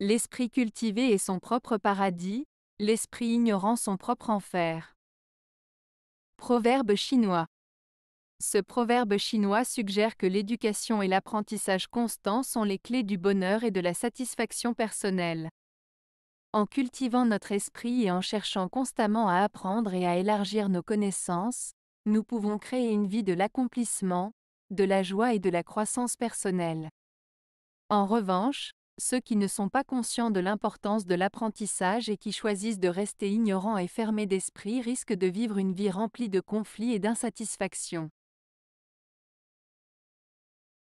L'esprit cultivé est son propre paradis, l'esprit ignorant son propre enfer. Proverbe chinois. Ce proverbe chinois suggère que l'éducation et l'apprentissage constant sont les clés du bonheur et de la satisfaction personnelle. En cultivant notre esprit et en cherchant constamment à apprendre et à élargir nos connaissances, nous pouvons créer une vie de l'accomplissement, de la joie et de la croissance personnelle. En revanche, ceux qui ne sont pas conscients de l'importance de l'apprentissage et qui choisissent de rester ignorants et fermés d'esprit risquent de vivre une vie remplie de conflits et d'insatisfactions.